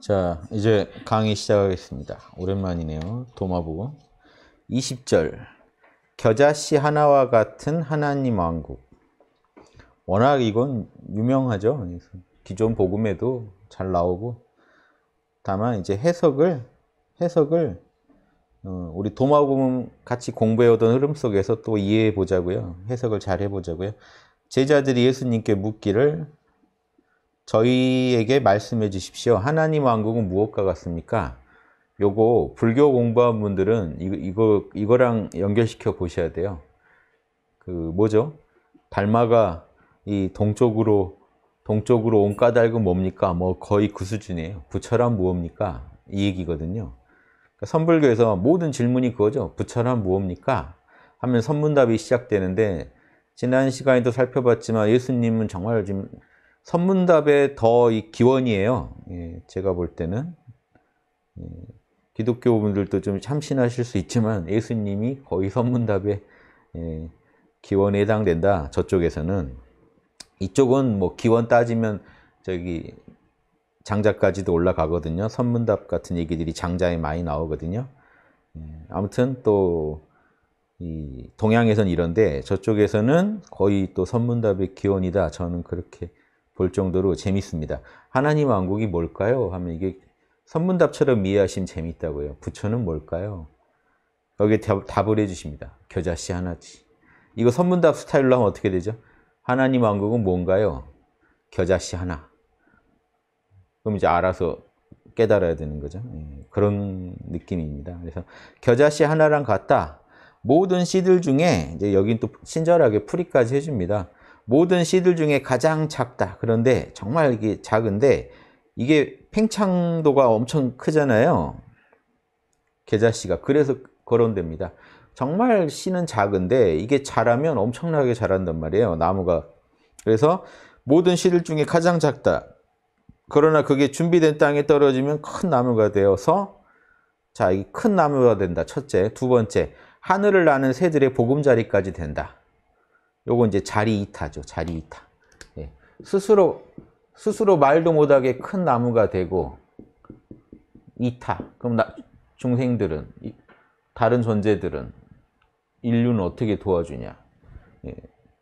자, 이제 강의 시작하겠습니다. 오랜만이네요. 도마복 20절. 겨자씨 하나와 같은 하나님 왕국. 워낙 이건 유명하죠. 기존 복음에도 잘 나오고 다만 이제 해석을 해석을 어, 우리 도마복음 같이 공부해오던 흐름 속에서 또 이해해 보자고요. 해석을 잘 해보자고요. 제자들이 예수님께 묻기를 저희에게 말씀해 주십시오. 하나님 왕국은 무엇과 같습니까? 요거 불교 공부한 분들은 이거, 이거 이거랑 연결시켜 보셔야 돼요. 그 뭐죠? 달마가 이 동쪽으로 동쪽으로 온 까닭은 뭡니까? 뭐 거의 그 수준이에요. 부처란 무엇입니까? 이 얘기거든요. 그러니까 선불교에서 모든 질문이 그거죠. 부처란 무엇입니까? 하면 선문답이 시작되는데 지난 시간에도 살펴봤지만 예수님은 정말 지금 선문답의 더이 기원이에요. 예, 제가 볼 때는 예, 기독교분들도 좀 참신하실 수 있지만 예수님이 거의 선문답의 예, 기원에 해당된다. 저쪽에서는 이쪽은 뭐 기원 따지면 저기 장자까지도 올라가거든요. 선문답 같은 얘기들이 장자에 많이 나오거든요. 예, 아무튼 또 이 동양에선 이런데 저쪽에서는 거의 또 선문답의 기원이다. 저는 그렇게 볼 정도로 재밌습니다. 하나님 왕국이 뭘까요? 하면 이게 선문답처럼 이해하시면 재밌다고요. 부처는 뭘까요? 여기 답을 해주십니다. 겨자씨 하나지. 이거 선문답 스타일로 하면 어떻게 되죠? 하나님 왕국은 뭔가요? 겨자씨 하나. 그럼 이제 알아서 깨달아야 되는 거죠. 예, 그런 느낌입니다. 그래서 겨자씨 하나랑 같다. 모든 씨들 중에 이제 여긴 또 친절하게 풀이까지 해줍니다. 모든 씨들 중에 가장 작다. 그런데 정말 이게 작은데 이게 팽창도가 엄청 크잖아요. 계자씨가 그래서 거론됩니다. 정말 씨는 작은데 이게 자라면 엄청나게 자란단 말이에요. 나무가. 그래서 모든 씨들 중에 가장 작다. 그러나 그게 준비된 땅에 떨어지면 큰 나무가 되어서 자, 이 큰 나무가 된다. 첫째, 두 번째, 하늘을 나는 새들의 보금자리까지 된다. 요거 이제 자리 이타죠. 자리 이타. 예. 스스로 스스로 말도 못하게 큰 나무가 되고 이타. 그럼 나, 중생들은 다른 존재들은 인류는 어떻게 도와주냐? 예.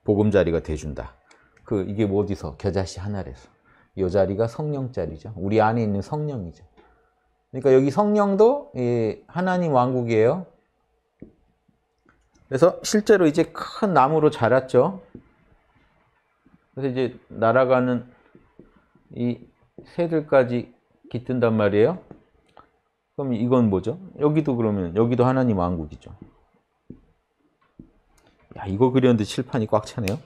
보금자리가 돼준다. 그 이게 뭐 어디서 겨자씨 하나래서 이 자리가 성령 자리죠. 우리 안에 있는 성령이죠. 그러니까 여기 성령도 예, 하나님 왕국이에요. 그래서 실제로 이제 큰 나무로 자랐죠. 그래서 이제 날아가는 이 새들까지 깃든단 말이에요. 그럼 이건 뭐죠? 여기도 그러면 여기도 하나님 왕국이죠. 야 이거 그렸는데 실판이 꽉 차네요.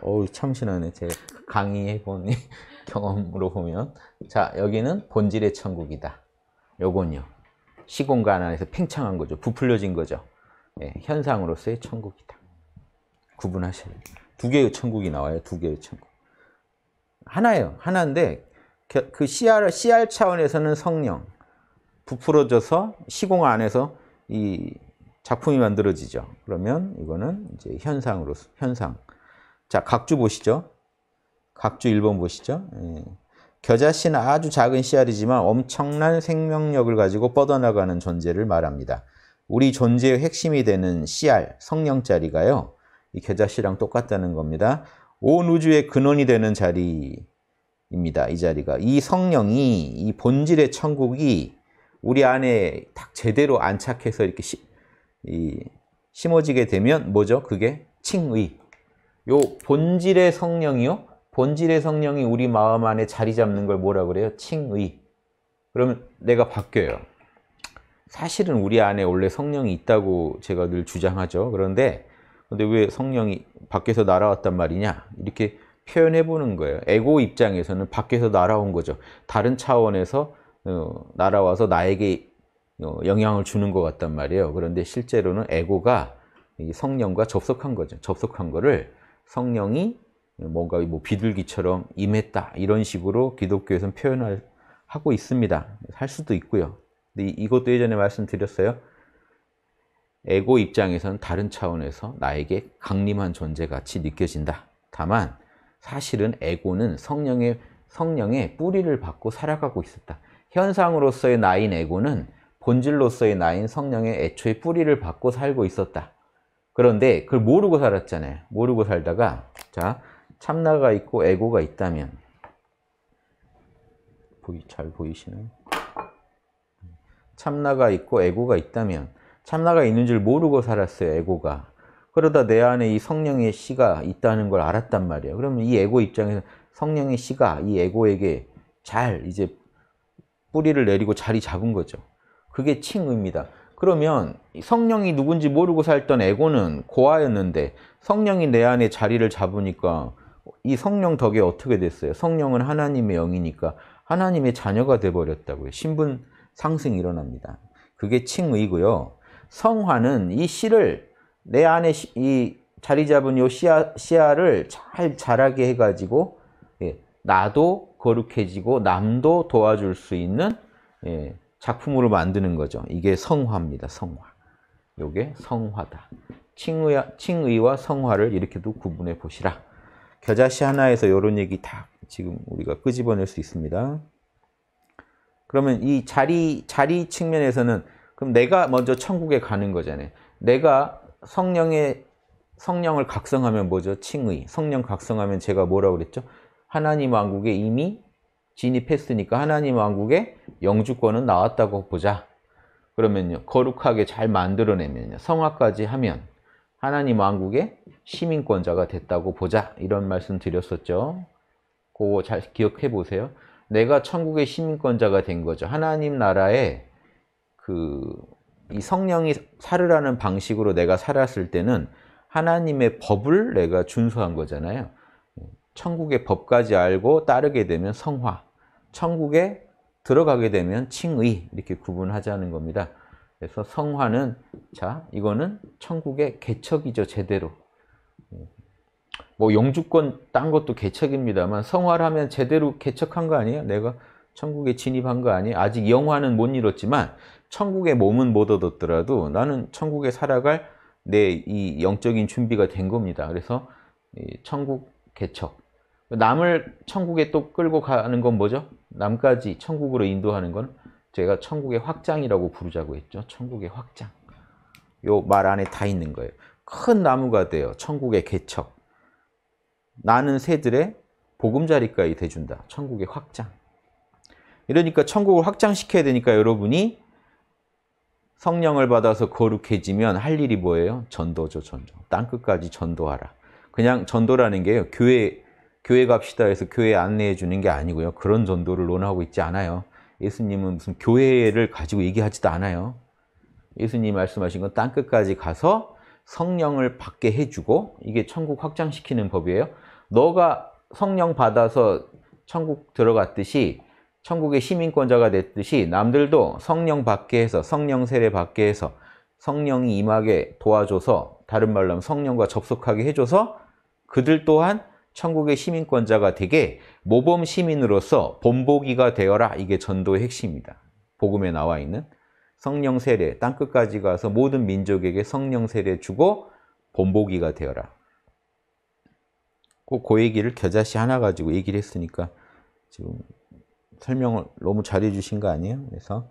어우 참신하네 제 강의해본 경험으로 보면 자 여기는 본질의 천국이다. 요건요 시공간 안에서 팽창한 거죠. 부풀려진 거죠. 예, 현상으로서의 천국이다. 구분하셔야 돼요. 두 개의 천국이 나와요. 두 개의 천국. 하나예요. 하나인데 그 CR, CR 차원에서는 성령 부풀어져서 시공 안에서 이 작품이 만들어지죠. 그러면 이거는 이제 현상으로 현상. 자, 각주 보시죠. 각주 1번 보시죠. 예. 겨자씨는 아주 작은 씨알이지만 엄청난 생명력을 가지고 뻗어나가는 존재를 말합니다. 우리 존재의 핵심이 되는 CR, 성령 자리가요. 이 겨자씨랑 똑같다는 겁니다. 온 우주의 근원이 되는 자리입니다. 이 자리가. 이 성령이, 이 본질의 천국이 우리 안에 딱 제대로 안착해서 이렇게 시, 이, 심어지게 되면 뭐죠? 그게 칭의. 요 본질의 성령이요? 본질의 성령이 우리 마음 안에 자리 잡는 걸 뭐라 그래요? 칭의. 그러면 내가 바뀌어요. 사실은 우리 안에 원래 성령이 있다고 제가 늘 주장하죠. 그런데 근데 왜 성령이 밖에서 날아왔단 말이냐 이렇게 표현해 보는 거예요. 에고 입장에서는 밖에서 날아온 거죠. 다른 차원에서 어, 날아와서 나에게 어, 영향을 주는 것 같단 말이에요. 그런데 실제로는 에고가 성령과 접속한 거죠. 접속한 거를 성령이 뭔가 뭐 비둘기처럼 임했다 이런 식으로 기독교에서는 표현하고 을 있습니다. 할 수도 있고요. 근데 이것도 예전에 말씀드렸어요. 에고 입장에서는 다른 차원에서 나에게 강림한 존재같이 느껴진다. 다만 사실은 에고는 성령의 성령의 뿌리를 받고 살아가고 있었다. 현상으로서의 나인 에고는 본질로서의 나인 성령의 애초에 뿌리를 받고 살고 있었다. 그런데 그걸 모르고 살았잖아요. 모르고 살다가 자 참나가 있고 에고가 있다면 보이 잘 보이시나요? 참나가 있고 에고가 있다면 참나가 있는 줄 모르고 살았어요, 에고가. 그러다 내 안에 이 성령의 씨가 있다는 걸 알았단 말이에요. 그러면 이 에고 입장에서 성령의 씨가 이 에고에게 잘 이제 뿌리를 내리고 자리 잡은 거죠. 그게 칭의입니다. 그러면 성령이 누군지 모르고 살던 에고는 고아였는데 성령이 내 안에 자리를 잡으니까 이 성령 덕에 어떻게 됐어요? 성령은 하나님의 영이니까 하나님의 자녀가 돼버렸다고요. 신분 상승이 일어납니다. 그게 칭의고요. 성화는 이 씨를 내 안에 이 자리 잡은 요 씨앗, 씨앗을 잘 자라게 해가지고 예, 나도 거룩해지고 남도 도와줄 수 있는 예, 작품으로 만드는 거죠. 이게 성화입니다. 성화. 요게 성화다. 칭의, 칭의와 성화를 이렇게도 구분해 보시라. 겨자씨 하나에서 이런 얘기 다 지금 우리가 끄집어낼 수 있습니다. 그러면 이 자리 자리 측면에서는 그럼 내가 먼저 천국에 가는 거잖아요. 내가 성령의 성령을 각성하면 뭐죠? 칭의. 성령 각성하면 제가 뭐라고 그랬죠? 하나님 왕국에 이미 진입했으니까 하나님 왕국에 영주권은 나왔다고 보자. 그러면요. 거룩하게 잘 만들어내면요. 성화까지 하면 하나님 왕국의 시민권자가 됐다고 보자. 이런 말씀 드렸었죠. 그거 잘 기억해 보세요. 내가 천국의 시민권자가 된 거죠. 하나님 나라에 그이 성령이 살으라는 방식으로 내가 살았을 때는 하나님의 법을 내가 준수한 거잖아요. 천국의 법까지 알고 따르게 되면 성화, 천국에 들어가게 되면 칭의 이렇게 구분하자는 겁니다. 그래서 성화는 자 이거는 천국의 개척이죠 제대로 뭐 영주권 딴 것도 개척입니다만 성화하면 를 제대로 개척한 거 아니에요? 내가 천국에 진입한 거 아니에요? 아직 영화는 못 이뤘지만 천국의 몸은 못 얻었더라도 나는 천국에 살아갈 내 이 영적인 준비가 된 겁니다. 그래서 천국 개척. 남을 천국에 또 끌고 가는 건 뭐죠? 남까지 천국으로 인도하는 건 제가 천국의 확장이라고 부르자고 했죠. 천국의 확장. 요 말 안에 다 있는 거예요. 큰 나무가 돼요. 천국의 개척. 나는 새들의 보금자리까지 대준다. 천국의 확장. 이러니까 천국을 확장시켜야 되니까 여러분이 성령을 받아서 거룩해지면 할 일이 뭐예요? 전도죠, 전도. 땅끝까지 전도하라. 그냥 전도라는 게요. 교회, 교회 갑시다 해서 교회 안내해 주는 게 아니고요. 그런 전도를 논하고 있지 않아요. 예수님은 무슨 교회를 가지고 얘기하지도 않아요. 예수님 말씀하신 건 땅끝까지 가서 성령을 받게 해주고 이게 천국 확장시키는 법이에요. 너가 성령 받아서 천국 들어갔듯이 천국의 시민권자가 됐듯이 남들도 성령 받게 해서 성령 세례 받게 해서 성령이 임하게 도와줘서 다른 말로 하면 성령과 접속하게 해줘서 그들 또한 천국의 시민권자가 되게 모범 시민으로서 본보기가 되어라 이게 전도의 핵심이다. 복음에 나와 있는 성령 세례 땅끝까지 가서 모든 민족에게 성령 세례 주고 본보기가 되어라. 꼭그 얘기를 겨자씨 하나 가지고 얘기를 했으니까 지금 설명을 너무 잘해 주신 거 아니에요? 그래서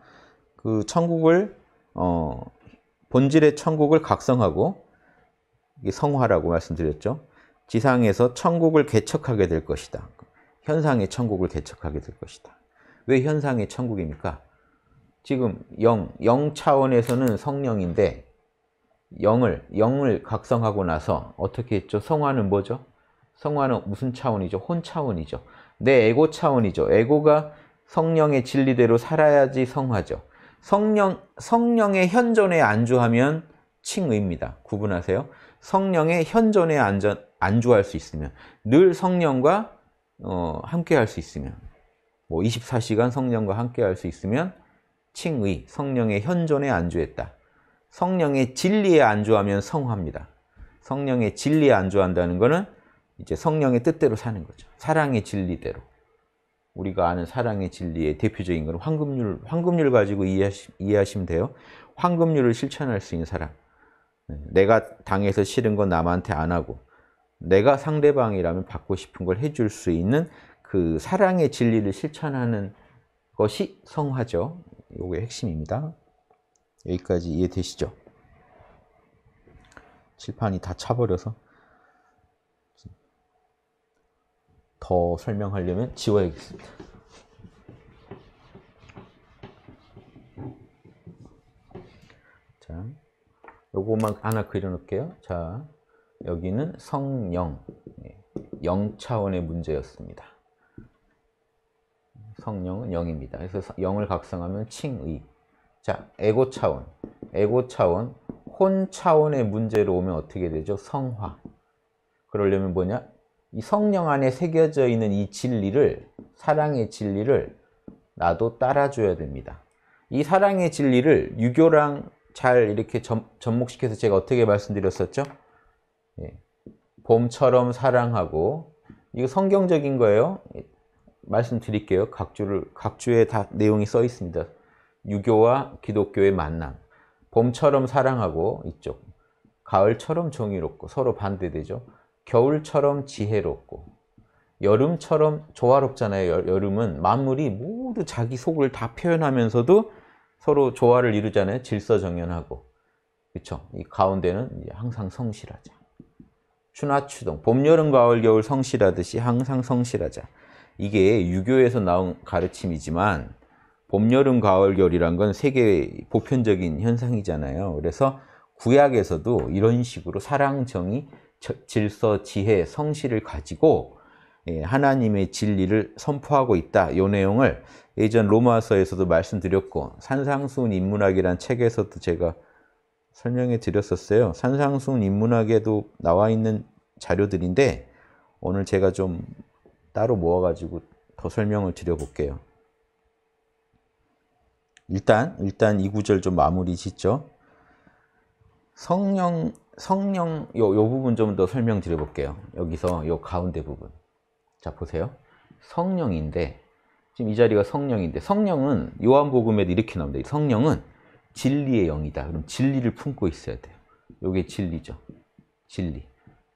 그 천국을 어, 본질의 천국을 각성하고 성화라고 말씀드렸죠. 지상에서 천국을 개척하게 될 것이다. 현상의 천국을 개척하게 될 것이다. 왜 현상의 천국입니까? 지금 영, 영 차원에서는 성령인데 영을, 영을 각성하고 나서 어떻게 했죠? 성화는 뭐죠? 성화는 무슨 차원이죠? 혼 차원이죠. 내 에고 차원이죠. 에고가 성령의 진리대로 살아야지 성화죠. 성령, 성령의 현존에 안주하면 칭의입니다. 구분하세요. 성령의 현존에 안전, 안주할 수 있으면 늘 성령과 어, 함께 할 수 있으면 뭐 24시간 성령과 함께 할 수 있으면 칭의, 성령의 현존에 안주했다. 성령의 진리에 안주하면 성화입니다. 성령의 진리에 안주한다는 것은 이제 성령의 뜻대로 사는 거죠. 사랑의 진리대로. 우리가 아는 사랑의 진리의 대표적인 건 황금률, 황금률 가지고 이해하시, 이해하시면 돼요. 황금률을 실천할 수 있는 사람. 네, 내가 당해서 싫은 건 남한테 안 하고, 내가 상대방이라면 받고 싶은 걸 해줄 수 있는 그 사랑의 진리를 실천하는 것이 성화죠. 이게 핵심입니다. 여기까지 이해되시죠? 칠판이 다 차버려서. 더 설명하려면 지워야겠습니다. 자, 요거만 하나 그려놓을게요. 자, 여기는 성령, 0차원의 예, 문제였습니다. 성령은 0입니다. 그래서 0을 각성하면 칭의. 자, 에고 차원. 에고 차원, 혼 차원의 문제로 오면 어떻게 되죠? 성화. 그러려면 뭐냐? 이 성령 안에 새겨져 있는 이 진리를 사랑의 진리를 나도 따라줘야 됩니다. 이 사랑의 진리를 유교랑 잘 이렇게 점, 접목시켜서 제가 어떻게 말씀드렸었죠? 예. 봄처럼 사랑하고 이거 성경적인 거예요. 예. 말씀드릴게요. 각주를 각주에 다 내용이 써 있습니다. 유교와 기독교의 만남. 봄처럼 사랑하고 이쪽 가을처럼 정의롭고 서로 반대되죠. 겨울처럼 지혜롭고 여름처럼 조화롭잖아요. 여름은 만물이 모두 자기 속을 다 표현하면서도 서로 조화를 이루잖아요. 질서정연하고. 그렇죠? 이 가운데는 항상 성실하자. 추나 추동. 봄, 여름, 가을, 겨울 성실하듯이 항상 성실하자. 이게 유교에서 나온 가르침이지만 봄, 여름, 가을, 겨울이란 건 세계 보편적인 현상이잖아요. 그래서 구약에서도 이런 식으로 사랑, 정의, 질서, 지혜, 성실을 가지고 예, 하나님의 진리를 선포하고 있다. 이 내용을 예전 로마서에서도 말씀드렸고 산상수훈 인문학이라는 책에서도 제가 설명해 드렸었어요. 산상수훈 인문학에도 나와 있는 자료들인데 오늘 제가 좀 따로 모아가지고 더 설명을 드려볼게요. 일단 일단 이 구절 좀 마무리 짓죠. 성령 성령 요, 요 부분 좀 더 설명드려 볼게요 여기서 요 가운데 부분 자 보세요 성령인데 지금 이 자리가 성령인데 성령은 요한복음에도 이렇게 나옵니다 성령은 진리의 영이다 그럼 진리를 품고 있어야 돼요 요게 진리죠 진리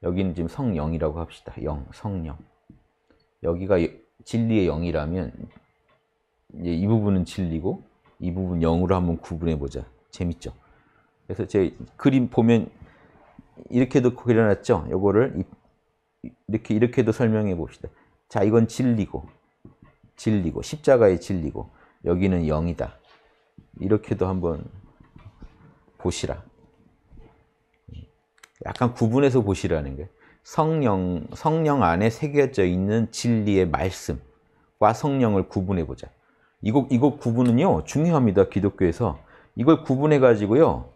여기는 지금 성령이라고 합시다 영 성령 여기가 진리의 영이라면 이제 이 부분은 진리고 이 부분 영으로 한번 구분해 보자 재밌죠 그래서 제 그림 보면 이렇게도 그려놨죠. 요거를 이렇게 이렇게도 설명해 봅시다. 자, 이건 진리고 진리고 십자가의 진리고 여기는 영이다. 이렇게도 한번 보시라. 약간 구분해서 보시라는 게 성령 성령 안에 새겨져 있는 진리의 말씀과 성령을 구분해 보자. 이거 이거 구분은요 중요합니다. 기독교에서 이걸 구분해 가지고요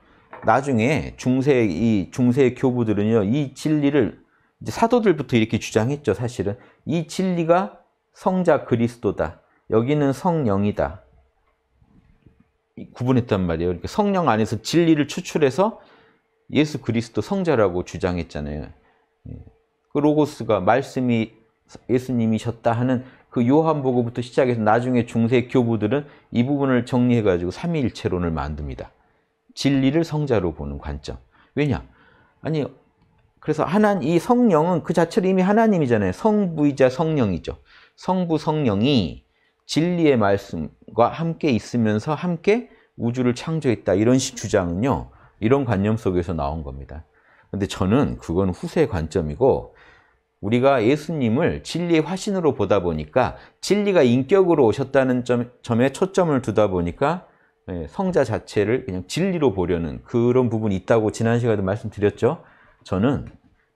나중에 중세 이 중세 교부들은요 이 진리를 사도들부터 이렇게 주장했죠 사실은 이 진리가 성자 그리스도다 여기는 성령이다 구분했단 말이에요 그러니까 성령 안에서 진리를 추출해서 예수 그리스도 성자라고 주장했잖아요 예. 그 로고스가 말씀이 예수님이셨다 하는 그 요한보고부터 시작해서 나중에 중세 교부들은 이 부분을 정리해가지고 삼위일체론을 만듭니다 진리를 성자로 보는 관점. 왜냐? 아니 그래서 하나님 이 성령은 그 자체로 이미 하나님이잖아요. 성부이자 성령이죠. 성부 성령이 진리의 말씀과 함께 있으면서 함께 우주를 창조했다. 이런 주장은요. 이런 관념 속에서 나온 겁니다. 근데 저는 그건 후세 관점이고 우리가 예수님을 진리의 화신으로 보다 보니까 진리가 인격으로 오셨다는 점, 점에 초점을 두다 보니까 네, 성자 자체를 그냥 진리로 보려는 그런 부분이 있다고 지난 시간에도 말씀드렸죠. 저는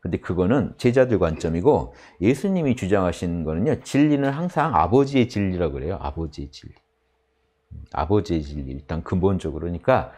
근데 그거는 제자들 관점이고 예수님이 주장하시는 거는요. 진리는 항상 아버지의 진리라고 그래요. 아버지의 진리. 음, 아버지의 진리. 일단 근본적으로 그러니까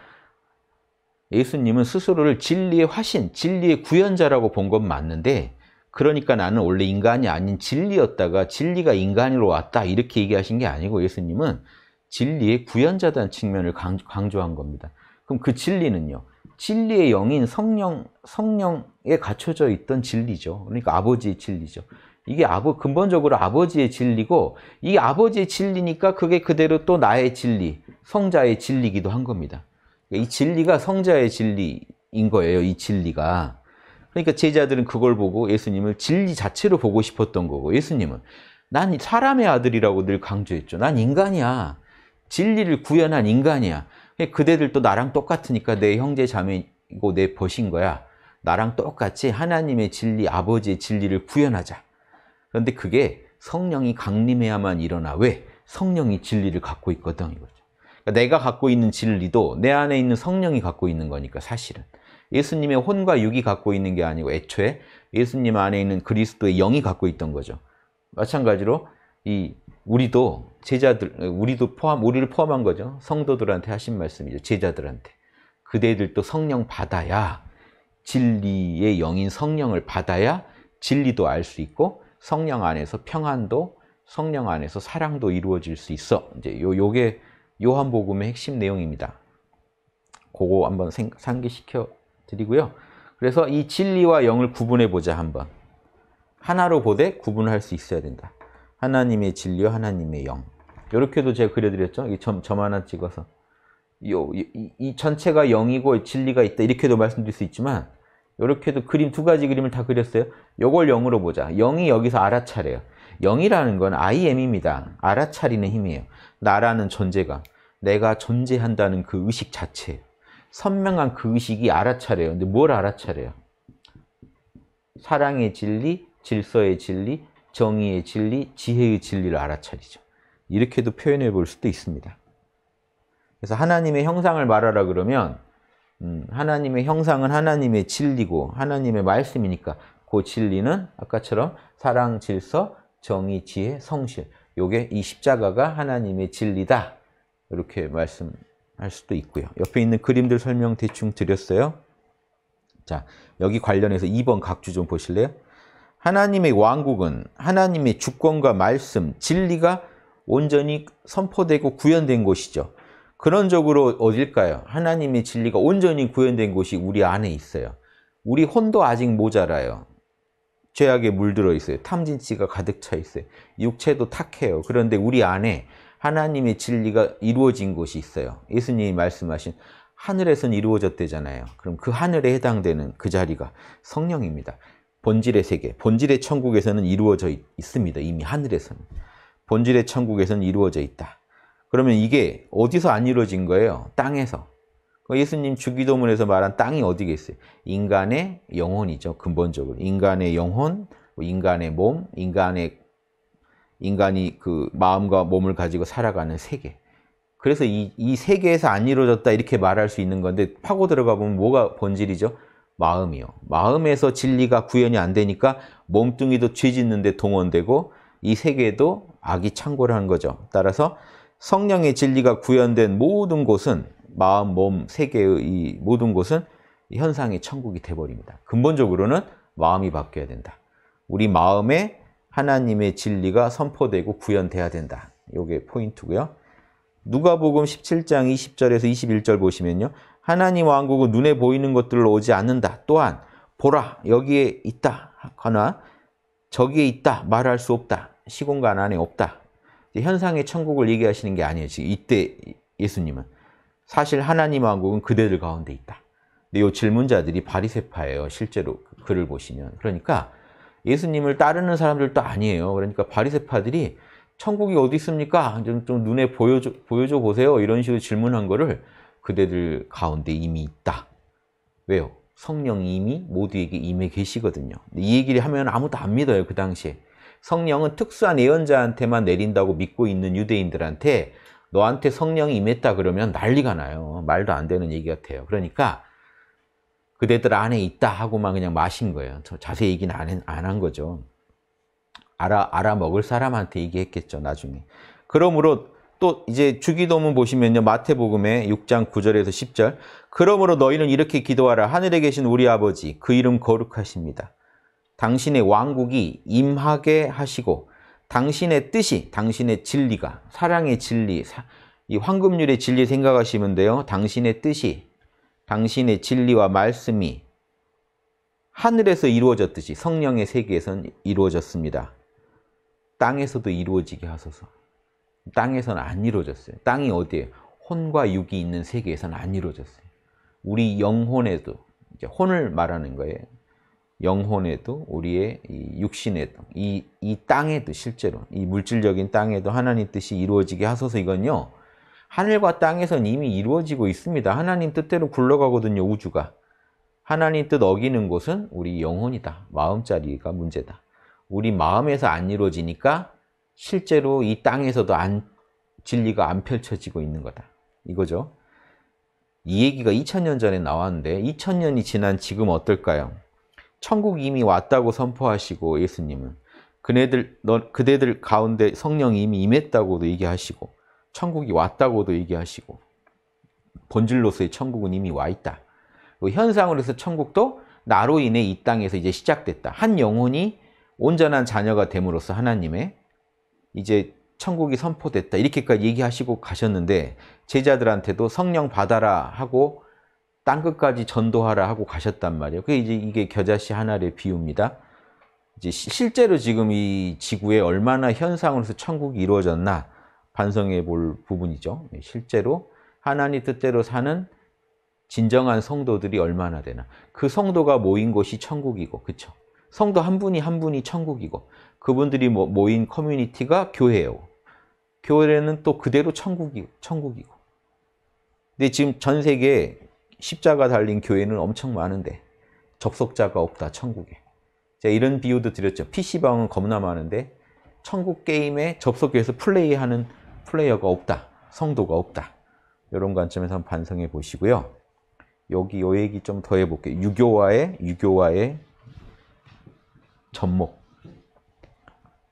예수님은 스스로를 진리의 화신, 진리의 구현자라고 본 건 맞는데 그러니까 나는 원래 인간이 아닌 진리였다가 진리가 인간으로 왔다 이렇게 얘기하신 게 아니고 예수님은 진리의 구현자단 측면을 강조한 겁니다. 그럼 그 진리는요. 진리의 영인 성령, 성령에 갖춰져 있던 진리죠. 그러니까 아버지의 진리죠. 이게 아버, 근본적으로 아버지의 진리고 이 아버지의 진리니까 그게 그대로 또 나의 진리, 성자의 진리기도 한 겁니다. 그러니까 이 진리가 성자의 진리인 거예요. 이 진리가. 그러니까 제자들은 그걸 보고 예수님을 진리 자체로 보고 싶었던 거고 예수님은 난 사람의 아들이라고 늘 강조했죠. 난 인간이야. 진리를 구현한 인간이야. 그대들도 나랑 똑같으니까 내 형제 자매이고 내 벗인 거야. 나랑 똑같이 하나님의 진리, 아버지의 진리를 구현하자. 그런데 그게 성령이 강림해야만 일어나. 왜? 성령이 진리를 갖고 있거든. 이거죠. 그러니까 내가 갖고 있는 진리도 내 안에 있는 성령이 갖고 있는 거니까 사실은. 예수님의 혼과 육이 갖고 있는 게 아니고 애초에 예수님 안에 있는 그리스도의 영이 갖고 있던 거죠. 마찬가지로 이 우리도 제자들 우리도 포함 우리를 포함한 거죠. 성도들한테 하신 말씀이죠. 제자들한테 그대들도 성령 받아야 진리의 영인 성령을 받아야 진리도 알 수 있고 성령 안에서 평안도 성령 안에서 사랑도 이루어질 수 있어. 이제 요 요게 요한복음의 핵심 내용입니다. 그거 한번 생, 상기시켜 드리고요. 그래서 이 진리와 영을 구분해 보자 한번. 하나로 보되 구분할 수 있어야 된다. 하나님의 진리와 하나님의 영. 이렇게도 제가 그려드렸죠. 점, 점 하나 찍어서. 요, 이, 이 전체가 0이고 진리가 있다. 이렇게도 말씀드릴 수 있지만, 이렇게도 그림 두 가지 그림을 다 그렸어요. 요걸 0으로 보자. 0이 여기서 알아차려요. 0이라는 건 IM입니다. 알아차리는 힘이에요. 나라는 존재감. 내가 존재한다는 그 의식 자체. 선명한 그 의식이 알아차려요. 근데 뭘 알아차려요? 사랑의 진리, 질서의 진리, 정의의 진리, 지혜의 진리를 알아차리죠. 이렇게도 표현해 볼 수도 있습니다. 그래서 하나님의 형상을 말하라 그러면 음, 하나님의 형상은 하나님의 진리고 하나님의 말씀이니까 그 진리는 아까처럼 사랑, 질서, 정의, 지혜, 성실 요게 이 십자가가 하나님의 진리다 이렇게 말씀할 수도 있고요. 옆에 있는 그림들 설명 대충 드렸어요. 자, 여기 관련해서 2번 각주 좀 보실래요? 하나님의 왕국은 하나님의 주권과 말씀, 진리가 온전히 선포되고 구현된 곳이죠. 그런 적으로 어딜까요? 하나님의 진리가 온전히 구현된 곳이 우리 안에 있어요. 우리 혼도 아직 모자라요. 죄악에 물들어 있어요. 탐진치가 가득 차 있어요. 육체도 탁해요. 그런데 우리 안에 하나님의 진리가 이루어진 곳이 있어요. 예수님이 말씀하신 하늘에선 이루어졌대잖아요. 그럼 그 하늘에 해당되는 그 자리가 성령입니다. 본질의 세계, 본질의 천국에서는 이루어져 있습니다. 이미 하늘에서는. 본질의 천국에서는 이루어져 있다. 그러면 이게 어디서 안 이루어진 거예요? 땅에서. 그 예수님 주기도문에서 말한 땅이 어디겠어요? 인간의 영혼이죠, 근본적으로. 인간의 영혼, 뭐 인간의 몸, 인간의, 인간이 그 마음과 몸을 가지고 살아가는 세계. 그래서 이, 이 세계에서 안 이루어졌다 이렇게 말할 수 있는 건데 파고 들어가 보면 뭐가 본질이죠? 마음이요. 마음에서 진리가 구현이 안 되니까 몸뚱이도 죄 짓는데 동원되고 이 세계도 악이 창고라는 거죠. 따라서 성령의 진리가 구현된 모든 곳은 마음, 몸, 세계의 이 모든 곳은 현상의 천국이 돼버립니다. 근본적으로는 마음이 바뀌어야 된다. 우리 마음에 하나님의 진리가 선포되고 구현돼야 된다. 이게 포인트고요. 누가복음 17장 20절에서 21절 보시면요. 하나님 왕국은 눈에 보이는 것들로 오지 않는다. 또한 보라 여기에 있다 하나 거 저기에 있다 말할 수 없다. 시공간 안에 없다. 현상의 천국을 얘기하시는 게 아니에요. 지금 이때 예수님은 사실 하나님 왕국은 그대들 가운데 있다. 근데 이 질문자들이 바리세파예요. 실제로 그 글을 보시면 그러니까 예수님을 따르는 사람들도 아니에요. 그러니까 바리세파들이 천국이 어디 있습니까? 좀, 좀 눈에 보여줘, 보여줘 보세요. 이런 식으로 질문한 거를 그대들 가운데 이미 있다. 왜요? 성령이 이미 모두에게 임해 계시거든요. 이 얘기를 하면 아무도 안 믿어요, 그 당시에. 성령은 특수한 예언자한테만 내린다고 믿고 있는 유대인들한테 너한테 성령이 임했다 그러면 난리가 나요. 말도 안 되는 얘기 같아요. 그러니까 그대들 안에 있다 하고만 그냥 마신 거예요. 자세히 얘기는 안 한 거죠. 알아, 알아 먹을 사람한테 얘기했겠죠, 나중에. 그러므로 또 이제 주기도문 보시면요. 마태복음의 6장 9절에서 10절. 그러므로 너희는 이렇게 기도하라. 하늘에 계신 우리 아버지, 그 이름 거룩하십니다. 당신의 왕국이 임하게 하시고 당신의 뜻이 당신의 진리가 사랑의 진리 이 황금률의 진리 생각하시면 돼요. 당신의 뜻이 당신의 진리와 말씀이 하늘에서 이루어졌듯이 성령의 세계에선 이루어졌습니다. 땅에서도 이루어지게 하소서. 땅에서는 안 이루어졌어요. 땅이 어디에 요 혼과 육이 있는 세계에서는 안 이루어졌어요. 우리 영혼에도 이제 혼을 말하는 거예요. 영혼에도 우리의 육신에도 이, 이 땅에도 실제로 이 물질적인 땅에도 하나님 뜻이 이루어지게 하소서 이건요 하늘과 땅에선 이미 이루어지고 있습니다 하나님 뜻대로 굴러가거든요 우주가 하나님 뜻 어기는 곳은 우리 영혼이다 마음자리가 문제다 우리 마음에서 안 이루어지니까 실제로 이 땅에서도 안, 진리가 안 펼쳐지고 있는 거다 이거죠 이 얘기가 2000년 전에 나왔는데 2000년이 지난 지금 어떨까요? 천국 이미 왔다고 선포하시고 예수님은 그네들 너, 그대들 가운데 성령이 이미 임했다고도 얘기하시고 천국이 왔다고도 얘기하시고 본질로서의 천국은 이미 와 있다. 현상으로서 천국도 나로 인해 이 땅에서 이제 시작됐다. 한 영혼이 온전한 자녀가 됨으로써 하나님의 이제 천국이 선포됐다. 이렇게까지 얘기하시고 가셨는데 제자들한테도 성령 받아라 하고 땅 끝까지 전도하라 하고 가셨단 말이에요. 그게 이제 이게 겨자씨 하나의 비유입니다. 이제 실제로 지금 이 지구에 얼마나 현상으로서 천국이 이루어졌나 반성해 볼 부분이죠. 예, 실제로 하나님 뜻대로 사는 진정한 성도들이 얼마나 되나. 그 성도가 모인 곳이 천국이고, 그쵸? 성도 한 분이 한 분이 천국이고, 그분들이 모인 커뮤니티가 교회예요. 교회는 또 그대로 천국이, 천국이고. 근데 지금 전 세계 십자가 달린 교회는 엄청 많은데 접속자가 없다 천국에 제가 이런 비유도 드렸죠 PC방은 겁나 많은데 천국 게임에 접속해서 플레이하는 플레이어가 없다 성도가 없다 이런 관점에서 한번 반성해 보시고요 여기 요 얘기 좀 더 해볼게요 유교와의 유교와의 접목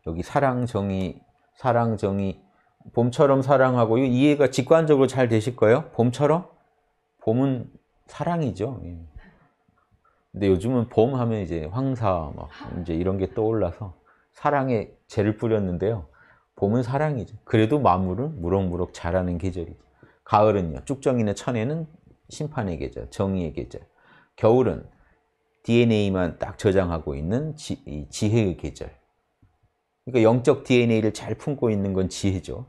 여기 사랑 정의 사랑 정의 봄처럼 사랑하고 이해가 직관적으로 잘 되실 거예요 봄처럼 봄은 사랑이죠. 예. 근데 요즘은 봄 하면 이제 황사 막 이제 이런 게 떠올라서 사랑에 재를 뿌렸는데요. 봄은 사랑이죠. 그래도 마물은 무럭무럭 자라는 계절이죠. 가을은요. 쭉정이나 천에는 심판의 계절, 정의의 계절. 겨울은 DNA만 딱 저장하고 있는 지, 혜의 계절. 그러니까 영적 DNA를 잘 품고 있는 건 지혜죠.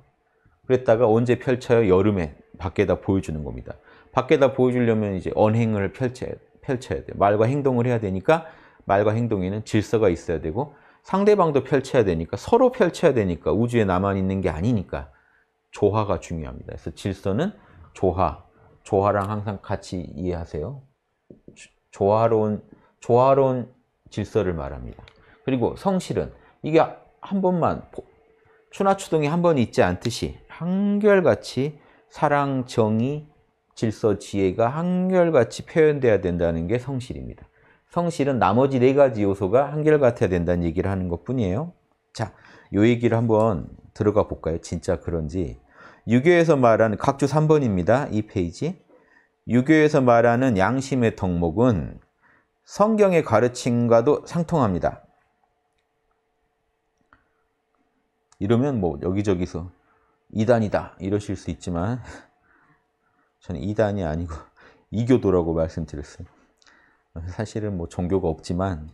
그랬다가 언제 펼쳐요? 여름에 밖에다 보여주는 겁니다. 밖에다 보여주려면 이제 언행을 펼쳐야, 펼쳐야 돼. 말과 행동을 해야 되니까 말과 행동에는 질서가 있어야 되고 상대방도 펼쳐야 되니까 서로 펼쳐야 되니까 우주에 나만 있는 게 아니니까 조화가 중요합니다. 그래서 질서는 조화, 조화랑 항상 같이 이해하세요. 조화로운, 조화로운 질서를 말합니다. 그리고 성실은 이게 한 번만 추나추동이 한 번 있지 않듯이 한결같이 사랑, 정의, 질서, 지혜가 한결같이 표현돼야 된다는 게 성실입니다. 성실은 나머지 네 가지 요소가 한결같아야 된다는 얘기를 하는 것뿐이에요. 자, 요 얘기를 한번 들어가 볼까요? 진짜 그런지. 유교에서 말하는 각주 3번입니다. 이 페이지. 유교에서 말하는 양심의 덕목은 성경의 가르침과도 상통합니다. 이러면 뭐 여기저기서 이단이다 이러실 수 있지만 저는 이단이 아니고 이교도라고 말씀드렸어요. 사실은 뭐 종교가 없지만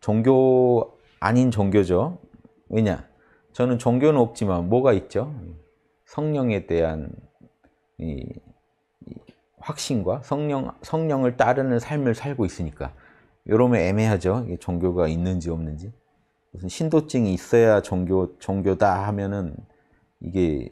종교 아닌 종교죠. 왜냐? 저는 종교는 없지만 뭐가 있죠? 성령에 대한 이, 이 확신과 성령, 성령을 따르는 삶을 살고 있으니까 이러면 애매하죠. 종교가 있는지 없는지. 무슨 신도증이 있어야 종교, 종교다 하면은 이게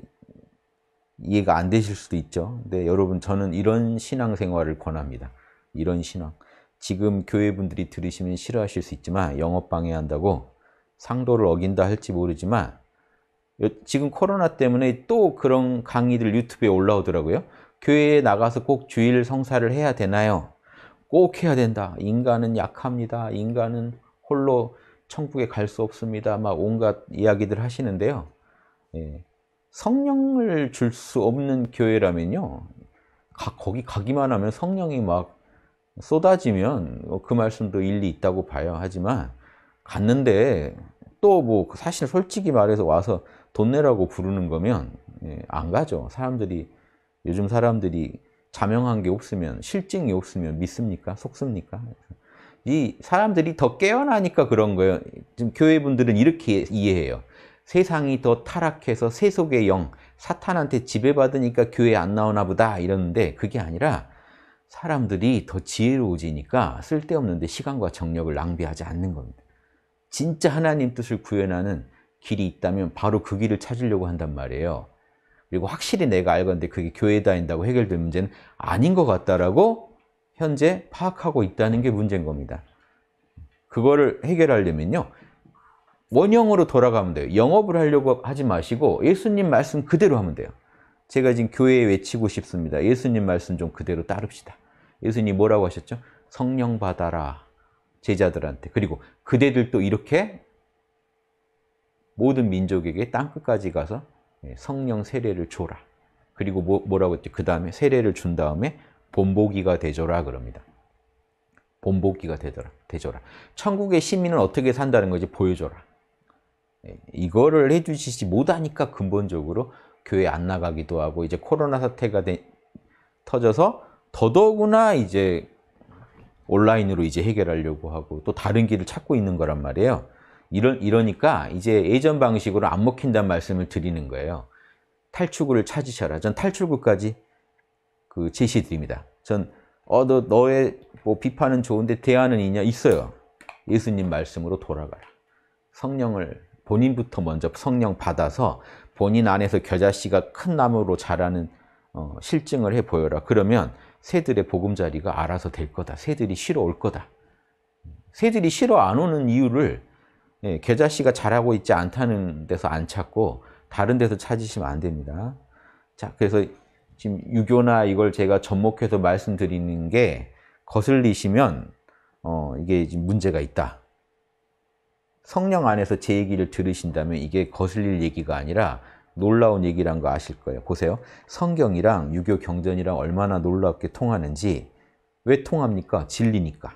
이해가 안 되실 수도 있죠. 근데 여러분 저는 이런 신앙생활을 권합니다. 이런 신앙. 지금 교회분들이 들으시면 싫어하실 수 있지만 영업 방해한다고 상도를 어긴다 할지 모르지만 지금 코로나 때문에 또 그런 강의들 유튜브에 올라오더라고요. 교회에 나가서 꼭 주일 성사를 해야 되나요? 꼭 해야 된다. 인간은 약합니다. 인간은 홀로 천국에 갈 수 없습니다. 막 온갖 이야기들 하시는데요. 예. 성령을 줄 수 없는 교회라면요. 가, 거기 가기만 하면 성령이 막 쏟아지면 뭐 그 말씀도 일리 있다고 봐요. 하지만 갔는데 또뭐 그 사실 솔직히 말해서 와서 돈 내라고 부르는 거면 예, 안 가죠. 사람들이 요즘 사람들이 자명한 게 없으면 실증이 없으면 믿습니까? 속습니까? 이 사람들이 더 깨어나니까 그런 거예요. 지금 교회 분들은 이렇게 이해해요. 세상이 더 타락해서 세속의 영, 사탄한테 지배받으니까 교회 안 나오나 보다 이러는데 그게 아니라 사람들이 더 지혜로워지니까 쓸데없는데 시간과 정력을 낭비하지 않는 겁니다. 진짜 하나님 뜻을 구현하는 길이 있다면 바로 그 길을 찾으려고 한단 말이에요. 그리고 확실히 내가 알건데 그게 교회 다닌다고 해결될 문제는 아닌 것 같다라고 현재 파악하고 있다는 게 문제인 겁니다. 그거를 해결하려면요. 원형으로 돌아가면 돼요. 영업을 하려고 하지 마시고 예수님 말씀 그대로 하면 돼요. 제가 지금 교회에 외치고 싶습니다. 예수님 말씀 좀 그대로 따릅시다. 예수님 뭐라고 하셨죠? 성령 받아라. 제자들한테. 그리고 그대들도 이렇게 모든 민족에게 땅끝까지 가서 예, 성령 세례를 줘라. 그리고 뭐, 라고 했지? 그 다음에 세례를 준 다음에 본보기가 되줘라 그럽니다. 본보기가 되더라, 되줘라. 천국의 시민은 어떻게 산다는 거지 보여줘라. 이거를 해주시지 못하니까 근본적으로 교회 안 나가기도 하고 이제 코로나 사태가 되, 터져서 더더구나 이제 온라인으로 이제 해결하려고 하고 또 다른 길을 찾고 있는 거란 말이에요. 이런, 이러니까 이제 예전 방식으로 안 먹힌다는 말씀을 드리는 거예요. 탈출구를 찾으셔라. 전 탈출구까지 그제시 드립니다. 전, 어, 너, 너의 뭐 비판은 좋은데 대안은 있냐? 있어요. 예수님 말씀으로 돌아가라. 성령을 본인부터 먼저 성령 받아서 본인 안에서 겨자씨가 큰 나무로 자라는 어, 실증을 해 보여라. 그러면 새들의 보금자리가 알아서 될 거다. 새들이 싫어 올 거다. 새들이 싫어 안 오는 이유를 예, 겨자씨가 자라고 있지 않다는 데서 안 찾고 다른 데서 찾으시면 안 됩니다. 자, 그래서 지금 유교나 이걸 제가 접목해서 말씀드리는 게 거슬리시면 어, 이게 지금 문제가 있다. 성령 안에서 제 얘기를 들으신다면 이게 거슬릴 얘기가 아니라 놀라운 얘기란 거 아실 거예요. 보세요. 성경이랑 유교 경전이랑 얼마나 놀랍게 통하는지 왜 통합니까? 진리니까.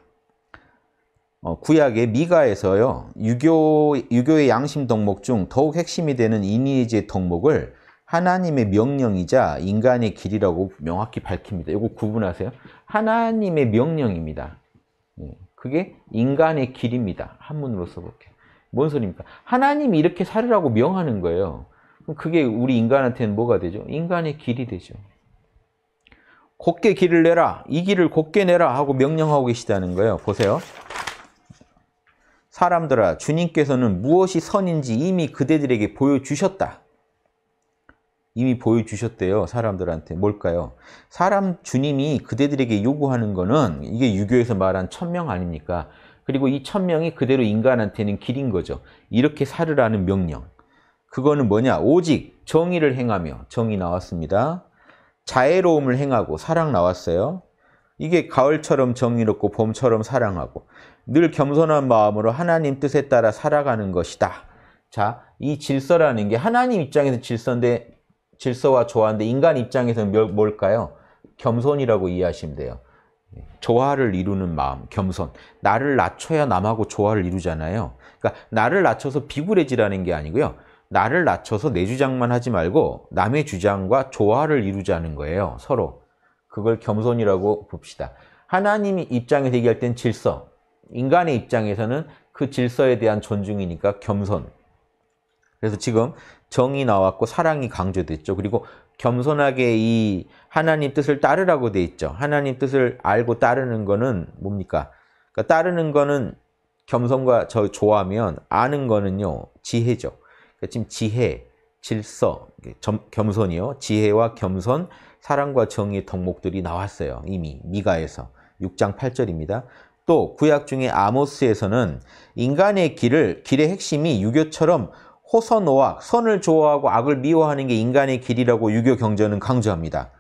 어, 구약의 미가에서요. 유교, 유교의 양심 덕목 중 더욱 핵심이 되는 이니에의 덕목을 하나님의 명령이자 인간의 길이라고 명확히 밝힙니다. 이거 구분하세요. 하나님의 명령입니다. 예, 그게 인간의 길입니다. 한문으로 써볼게요. 뭔 소리입니까? 하나님이 이렇게 살으라고 명하는 거예요. 그게 우리 인간한테는 뭐가 되죠? 인간의 길이 되죠. 곱게 길을 내라. 이 길을 곱게 내라 하고 명령하고 계시다는 거예요. 보세요. 사람들아 주님께서는 무엇이 선인지 이미 그대들에게 보여주셨다. 이미 보여주셨대요. 사람들한테. 뭘까요? 사람 주님이 그대들에게 요구하는 거는 이게 유교에서 말한 천명 아닙니까? 그리고 이 천명이 그대로 인간한테는 길인 거죠. 이렇게 살으라는 명령. 그거는 뭐냐? 오직 정의를 행하며 정이 나왔습니다. 자애로움을 행하고 사랑 나왔어요. 이게 가을처럼 정의롭고 봄처럼 사랑하고 늘 겸손한 마음으로 하나님 뜻에 따라 살아가는 것이다. 자, 이 질서라는 게 하나님 입장에서 질서인데 질서와 조화인데 인간 입장에서는 뭘까요? 겸손이라고 이해하시면 돼요. 조화를 이루는 마음, 겸손. 나를 낮춰야 남하고 조화를 이루잖아요. 그러니까 나를 낮춰서 비굴해지라는 게 아니고요. 나를 낮춰서 내 주장만 하지 말고 남의 주장과 조화를 이루자는 거예요. 서로. 그걸 겸손이라고 봅시다. 하나님 입장에서 얘기할 땐 질서. 인간의 입장에서는 그 질서에 대한 존중이니까 겸손. 그래서 지금 정이 나왔고 사랑이 강조됐죠. 그리고 겸손하게 이 하나님 뜻을 따르라고 돼 있죠. 하나님 뜻을 알고 따르는 거는 뭡니까? 그러니까 따르는 거는 겸손과 저좋아하면 아는 거는요 지혜죠. 그러니까 지금 지혜, 질서, 겸, 겸손이요. 지혜와 겸손, 사랑과 정의의 덕목들이 나왔어요. 이미 미가에서 6장 8절입니다. 또 구약 중에 아모스에서는 인간의 길을 길의 핵심이 유교처럼 호선오악, 선을 좋아하고 악을 미워하는 게 인간의 길이라고 유교 경전은 강조합니다.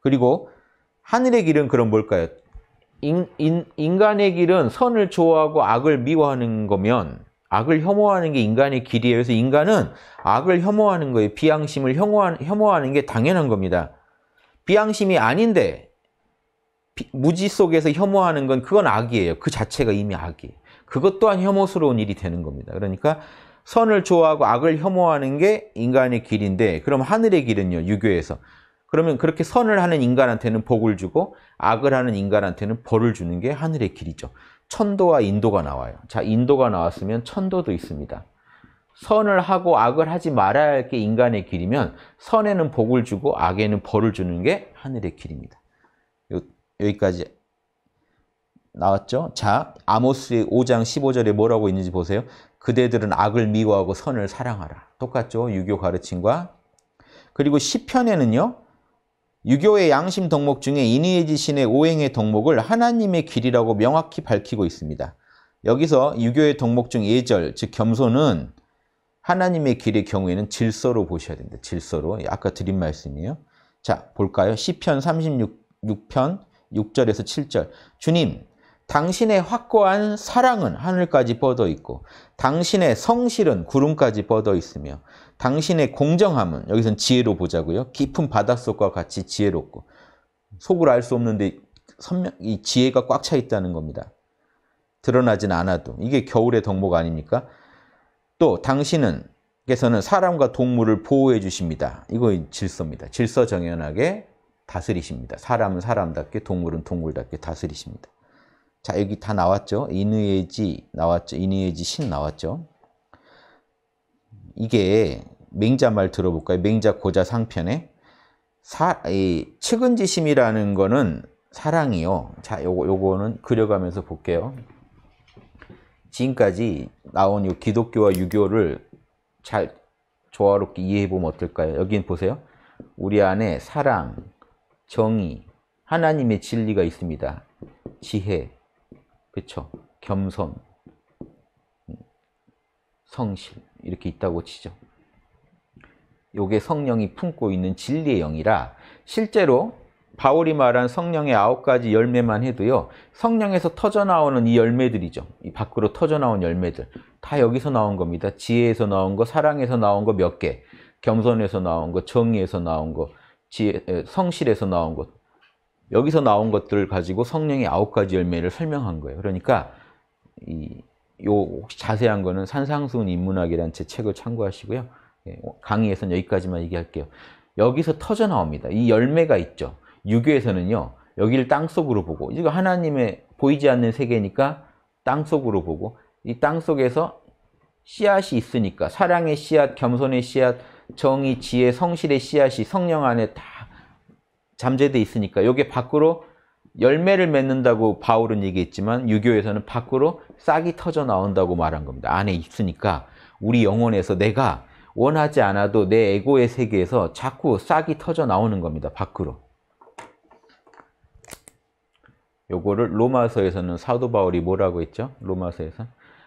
그리고 하늘의 길은 그럼 뭘까요? 인, 인, 인간의 길은 선을 좋아하고 악을 미워하는 거면 악을 혐오하는 게 인간의 길이에요. 그래서 인간은 악을 혐오하는 거예요. 비양심을 혐오하는 게 당연한 겁니다. 비양심이 아닌데 무지 속에서 혐오하는 건 그건 악이에요. 그 자체가 이미 악이에요. 그것 또한 혐오스러운 일이 되는 겁니다. 그러니까 선을 좋아하고 악을 혐오하는 게 인간의 길인데 그럼 하늘의 길은요 유교에서 그러면 그렇게 선을 하는 인간한테는 복을 주고 악을 하는 인간한테는 벌을 주는 게 하늘의 길이죠. 천도와 인도가 나와요. 자, 인도가 나왔으면 천도도 있습니다. 선을 하고 악을 하지 말아야 할 게 인간의 길이면 선에는 복을 주고 악에는 벌을 주는 게 하늘의 길입니다. 요, 여기까지 나왔죠? 자, 아모스의 5장 15절에 뭐라고 있는지 보세요. 그대들은 악을 미워하고 선을 사랑하라. 똑같죠? 유교 가르침과. 그리고 시편에는요. 유교의 양심 덕목 중에 인의의 지신의 오행의 덕목을 하나님의 길이라고 명확히 밝히고 있습니다. 여기서 유교의 덕목 중 예절, 즉 겸손은 하나님의 길의 경우에는 질서로 보셔야 된다. 질서로. 아까 드린 말씀이에요. 자, 볼까요? 시편 36편 6절에서 7절. 주님, 당신의 확고한 사랑은 하늘까지 뻗어 있고 당신의 성실은 구름까지 뻗어 있으며 당신의 공정함은 여기선 지혜로 보자고요. 깊은 바닷속과 같이 지혜롭고 속을 알 수 없는데 선명 이 지혜가 꽉 차 있다는 겁니다. 드러나진 않아도 이게 겨울의 덕목 아닙니까? 또 당신은 께서는 사람과 동물을 보호해 주십니다. 이거 질서입니다. 질서정연하게 다스리십니다. 사람은 사람답게 동물은 동물답게 다스리십니다. 자, 여기 다 나왔죠? 이누지 나왔죠? 이누지신 나왔죠? 이게 맹자 말 들어볼까요? 맹자 고자 상편에 사, 이 측은지심이라는 거는 사랑이요. 자, 요거 요거는 그려가면서 볼게요. 지금까지 나온 요 기독교와 유교를 잘 조화롭게 이해해 보면 어떨까요? 여긴 보세요. 우리 안에 사랑, 정의, 하나님의 진리가 있습니다. 지혜, 그렇 겸손, 성실 이렇게 있다고 치죠. 요게 성령이 품고 있는 진리의 영이라 실제로 바울이 말한 성령의 아홉 가지 열매만 해도요. 성령에서 터져나오는 이 열매들이죠. 이 밖으로 터져나온 열매들. 다 여기서 나온 겁니다. 지혜에서 나온 거, 사랑에서 나온 거 몇 개, 겸손에서 나온 거, 정의에서 나온 거, 지혜, 성실에서 나온 것, 여기서 나온 것들을 가지고 성령의 아홉 가지 열매를 설명한 거예요. 그러니까 이, 요 자세한 거는 산상수훈 인문학이라는 제 책을 참고하시고요. 예, 강의에서는 여기까지만 얘기할게요. 여기서 터져 나옵니다. 이 열매가 있죠. 유교에서는요. 여기를 땅속으로 보고 이거 하나님의 보이지 않는 세계니까 땅속으로 보고 이 땅속에서 씨앗이 있으니까 사랑의 씨앗, 겸손의 씨앗, 정의, 지혜, 성실의 씨앗이 성령 안에 다 잠재되어 있으니까 이게 밖으로 열매를 맺는다고 바울은 얘기했지만 유교에서는 밖으로 싹이 터져 나온다고 말한 겁니다. 안에 있으니까 우리 영혼에서 내가 원하지 않아도 내 에고의 세계에서 자꾸 싹이 터져 나오는 겁니다. 밖으로. 요거를 로마서에서는 사도 바울이 뭐라고 했죠? 로마서에서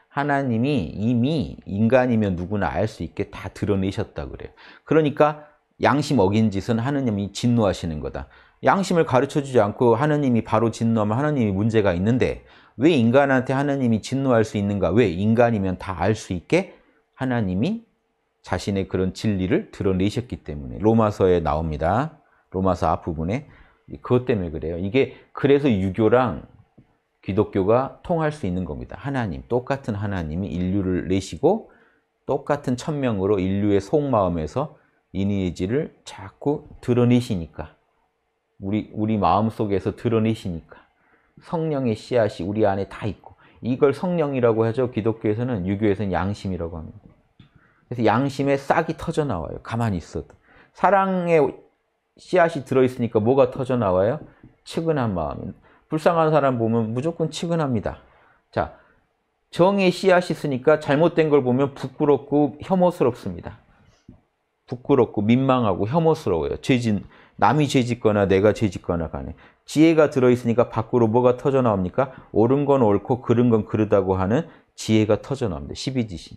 하나님이 이미 인간이면 누구나 알 수 있게 다 드러내셨다 그래요. 그러니까 양심 어긴 짓은 하느님이 진노하시는 거다. 양심을 가르쳐주지 않고 하느님이 바로 진노하면 하느님이 문제가 있는데 왜 인간한테 하느님이 진노할 수 있는가? 왜 인간이면 다 알 수 있게 하나님이 자신의 그런 진리를 드러내셨기 때문에 로마서에 나옵니다. 로마서 앞부분에 그것 때문에 그래요. 이게 그래서 유교랑 기독교가 통할 수 있는 겁니다. 하나님, 똑같은 하나님이 인류를 내시고 똑같은 천명으로 인류의 속마음에서 이니지를 에 자꾸 드러내시니까 우리 우리 마음 속에서 드러내시니까 성령의 씨앗이 우리 안에 다 있고 이걸 성령이라고 하죠. 기독교에서는 유교에서는 양심이라고 합니다. 그래서 양심의 싹이 터져 나와요. 가만히 있어도 사랑의 씨앗이 들어 있으니까 뭐가 터져 나와요? 측은한 마음. 불쌍한 사람 보면 무조건 측은합니다. 자, 정의 씨앗이 있으니까 잘못된 걸 보면 부끄럽고 혐오스럽습니다. 부끄럽고 민망하고 혐오스러워요. 죄진 남이 죄짓거나 내가 죄짓거나 간에 지혜가 들어있으니까 밖으로 뭐가 터져나옵니까? 옳은 건 옳고 그른 건 그르다고 하는 지혜가 터져나옵니다. 12지신.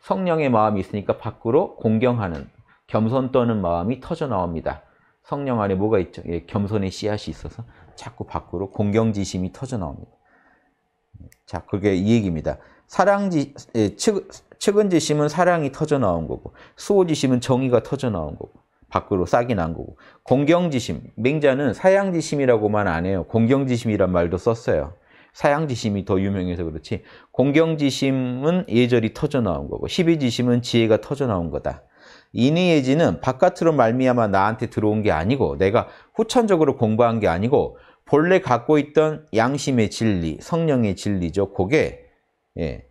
성령의 마음이 있으니까 밖으로 공경하는 겸손 떠는 마음이 터져나옵니다. 성령 안에 뭐가 있죠? 예, 겸손의 씨앗이 있어서 자꾸 밖으로 공경지심이 터져나옵니다. 자, 그게 이 얘기입니다. 사랑지 예, 측, 측은지심은 사랑이 터져 나온 거고 수호지심은 정의가 터져 나온 거고 밖으로 싹이 난 거고 공경지심, 맹자는 사양지심이라고만 안 해요. 공경지심이란 말도 썼어요. 사양지심이 더 유명해서 그렇지 공경지심은 예절이 터져 나온 거고 십비지심은 지혜가 터져 나온 거다. 인의예지는 바깥으로 말미암아 나한테 들어온 게 아니고 내가 후천적으로 공부한 게 아니고 본래 갖고 있던 양심의 진리, 성령의 진리죠. 그게 예.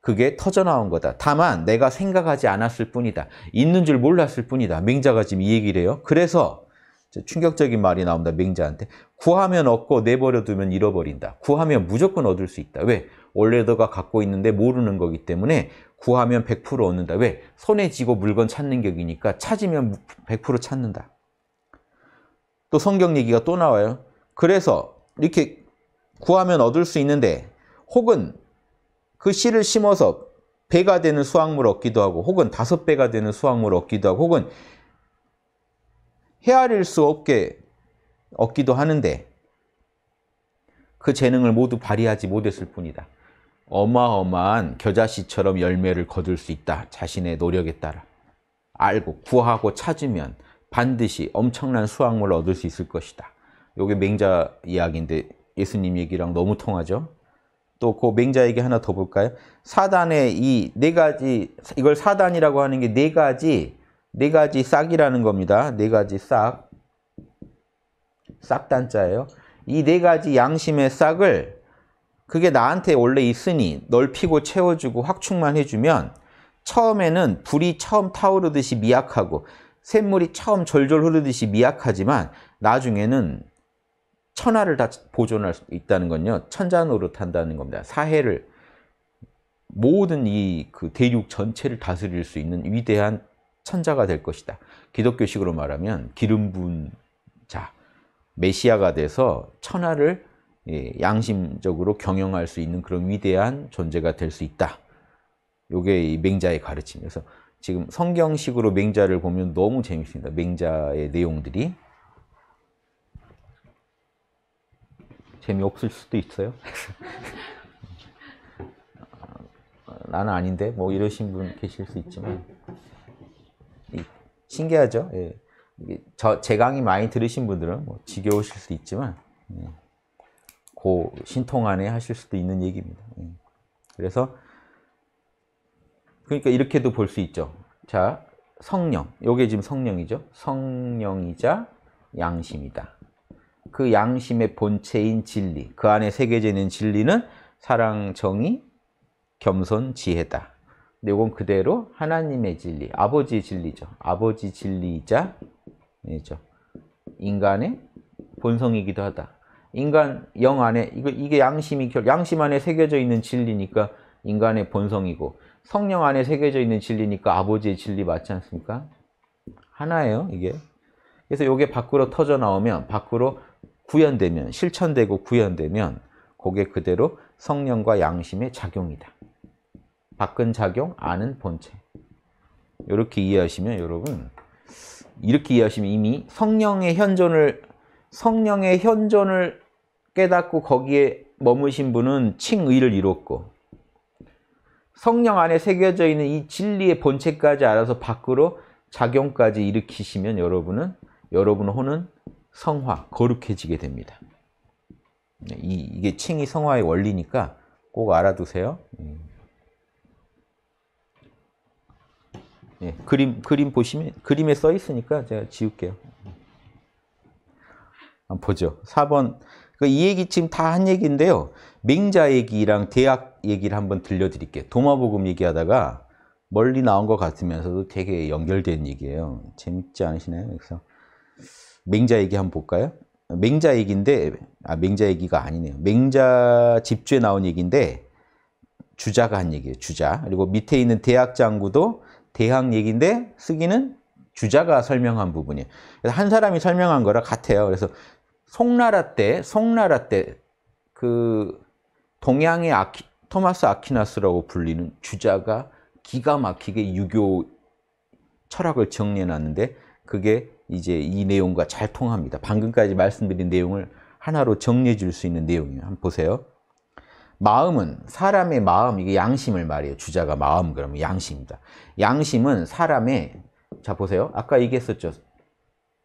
그게 터져나온 거다. 다만 내가 생각하지 않았을 뿐이다. 있는 줄 몰랐을 뿐이다. 맹자가 지금 이 얘기를 해요. 그래서 충격적인 말이 나옵니다. 맹자한테. 구하면 얻고 내버려 두면 잃어버린다. 구하면 무조건 얻을 수 있다. 왜? 원래 도가 갖고 있는데 모르는 거기 때문에 구하면 100% 얻는다. 왜? 손에 쥐고 물건 찾는 격이니까 찾으면 100% 찾는다. 또 성경 얘기가 또 나와요. 그래서 이렇게 구하면 얻을 수 있는데 혹은 그 씨를 심어서 배가 되는 수확물 얻기도 하고 혹은 다섯 배가 되는 수확물 얻기도 하고 혹은 헤아릴 수 없게 얻기도 하는데 그 재능을 모두 발휘하지 못했을 뿐이다. 어마어마한 겨자씨처럼 열매를 거둘 수 있다. 자신의 노력에 따라. 알고 구하고 찾으면 반드시 엄청난 수확물을 얻을 수 있을 것이다. 이게 맹자 이야기인데 예수님 얘기랑 너무 통하죠? 또그 맹자에게 하나 더 볼까요? 사단의 이네 가지 이걸 사단이라고 하는 게 네 가지 네 가지 싹이라는 겁니다. 네 가지 싹 싹단자예요. 이 네 가지 양심의 싹을 그게 나한테 원래 있으니 넓히고 채워주고 확충만 해주면 처음에는 불이 처음 타오르듯이 미약하고 샘물이 처음 절절 흐르듯이 미약하지만 나중에는 천하를 다 보존할 수 있다는 건요. 천자 노릇한다는 겁니다. 사해를 모든 이 그 대륙 전체를 다스릴 수 있는 위대한 천자가 될 것이다. 기독교식으로 말하면 기름 부은 자, 메시아가 돼서 천하를 예, 양심적으로 경영할 수 있는 그런 위대한 존재가 될 수 있다. 요게 이 맹자의 가르침이어서 지금 성경식으로 맹자를 보면 너무 재밌습니다. 맹자의 내용들이 재미없을 수도 있어요. 어, 나는 아닌데 뭐 이러신 분 계실 수 있지만 신기하죠. 예. 저제 강의 많이 들으신 분들은 뭐 지겨우실 수 있지만 예. 고 신통 안에 하실 수도 있는 얘기입니다. 예. 그래서 그러니까 이렇게도 볼 수 있죠. 자 성령, 요게 지금 성령이죠. 성령이자 양심이다. 그 양심의 본체인 진리, 그 안에 새겨져 있는 진리는 사랑, 정의, 겸손, 지혜다. 근데 이건 그대로 하나님의 진리, 아버지의 진리죠. 아버지 진리이자 이죠 인간의 본성이기도 하다. 인간 영 안에 이거 이게 양심이 결 양심 안에 새겨져 있는 진리니까 인간의 본성이고 성령 안에 새겨져 있는 진리니까 아버지의 진리 맞지 않습니까? 하나예요, 이게. 그래서 이게 밖으로 터져 나오면 밖으로 구현되면 실천되고 구현되면 그게 그대로 성령과 양심의 작용이다. 밖은 작용, 안은 본체. 이렇게 이해하시면 여러분 이렇게 이해하시면 이미 성령의 현존을 성령의 현존을 깨닫고 거기에 머무신 분은 칭의를 이뤘고 성령 안에 새겨져 있는 이 진리의 본체까지 알아서 밖으로 작용까지 일으키시면 여러분은 여러분 혼은 성화, 거룩해지게 됩니다. 네, 이, 게 칭이 성화의 원리니까 꼭 알아두세요. 예. 예, 그림, 그림 보시면, 그림에 써 있으니까 제가 지울게요. 안 보죠. 4번. 그러니까 이 얘기 지금 다 한 얘기인데요. 맹자 얘기랑 대학 얘기를 한번 들려드릴게요. 도마복음 얘기하다가 멀리 나온 것 같으면서도 되게 연결된 얘기예요. 재밌지 않으시나요? 그래서 맹자 얘기 한번 볼까요? 맹자 얘기인데 아 맹자 얘기가 아니네요. 맹자 집주에 나온 얘기인데 주자가 한 얘기예요. 주자. 그리고 밑에 있는 대학 장구도 대학 얘기인데 쓰기는 주자가 설명한 부분이에요. 그래서 한 사람이 설명한 거랑 같아요. 그래서 송나라 때, 송나라 때 그 동양의 아키, 토마스 아퀴나스라고 불리는 주자가 기가 막히게 유교 철학을 정리해놨는데 그게 이제 이 내용과 잘 통합니다. 방금까지 말씀드린 내용을 하나로 정리해 줄 수 있는 내용이에요. 한번 보세요. 마음은 사람의 마음, 이게 양심을 말해요. 주자가 마음 그러면 양심입니다 양심은 사람의 자 보세요. 아까 얘기했었죠.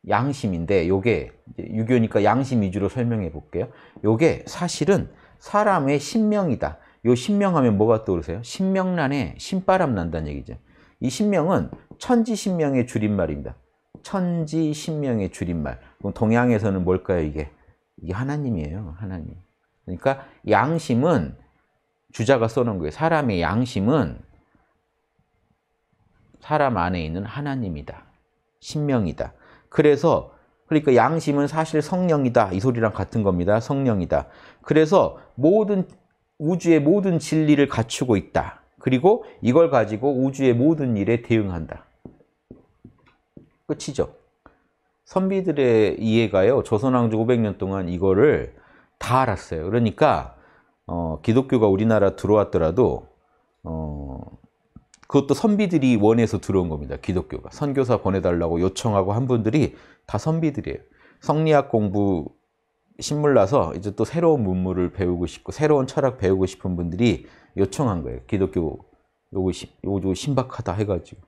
양심인데 요게 유교니까 양심 위주로 설명해 볼게요. 요게 사실은 사람의 신명이다. 요 신명하면 뭐가 떠오르세요? 신명란에 신바람 난다는 얘기죠. 이 신명은 천지신명의 줄임말입니다. 천지 신명의 줄임말. 그럼 동양에서는 뭘까요, 이게? 이게 하나님이에요, 하나님. 그러니까 양심은 주자가 써놓은 거예요. 사람의 양심은 사람 안에 있는 하나님이다. 신명이다. 그래서 그러니까 양심은 사실 성령이다. 이 소리랑 같은 겁니다. 성령이다. 그래서 모든 우주의 모든 진리를 갖추고 있다. 그리고 이걸 가지고 우주의 모든 일에 대응한다. 끝이죠. 선비들의 이해가요. 조선왕조 500년 동안 이거를 다 알았어요. 그러니까 어, 기독교가 우리나라 들어왔더라도 어, 그것도 선비들이 원해서 들어온 겁니다. 기독교가 선교사 보내달라고 요청하고 한 분들이 다 선비들이에요. 성리학 공부 신물나서 이제 또 새로운 문물을 배우고 싶고 새로운 철학 배우고 싶은 분들이 요청한 거예요. 기독교 요거 신박하다 해가지고